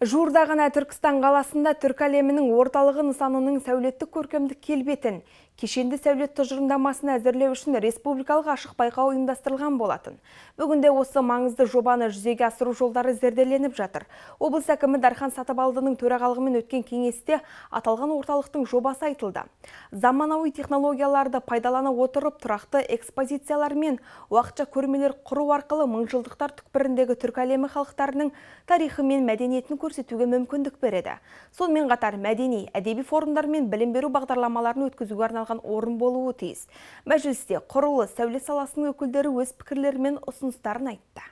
Жуырда ғана Түркістан қаласында түрк әлемінің орталығы нысанының сәулеттік көркемдік келбетін кешенді сәулет тұжырымдамасын әзірлеу үшін республикалық ашық байқау ұйымдастырылған болатын. Бүгінде осы маңызды жобаны жүзеге асыру жолдары зерделеніп жатыр. Облыс әкімі Дархан Сатыбалдының төрағалығымен өткен кеңесте аталған орталықтың жобасы айтылды. Заманауи технологияларды пайдалана отырып тұрақты экспозициялар мен уақытша көрмелер құру арқылы мыңжылдықтар түкпіріндегі түрк әлемі халықтарының тарихы мен мәдениетін көрсетуге мүмкіндік береді сонымен қатар мәдени әдеби форумдар мен білім беру бағдарламаларын өткізуге арналған орын болуы тиіс мәжілісте құрылыс сәулет саласының өкілдері өз пікірлері мен ұсыныстарын айтты